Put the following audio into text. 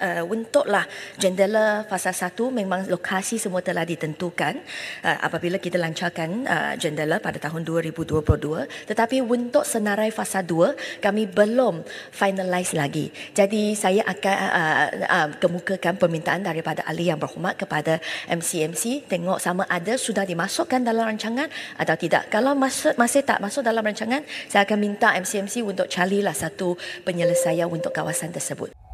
uh, untuklah jendela fasa satu memang lokasi semua telah ditentukan uh, apabila kita lancarkan uh, jendela pada tahun 2022 tetapi untuk senarai fasa dua kami belum finalize lagi jadi saya akan uh, uh, uh, kemukakan permintaan daripada ahli yang berhormat kepada MCMC tengok sama ada sudah dimasukkan dalam rancangan atau tidak kalau masih, masih tak masuk dalam rancangan saya akan minta MCMC untuk carilah satu penyelesaian untuk kawasan tersebut.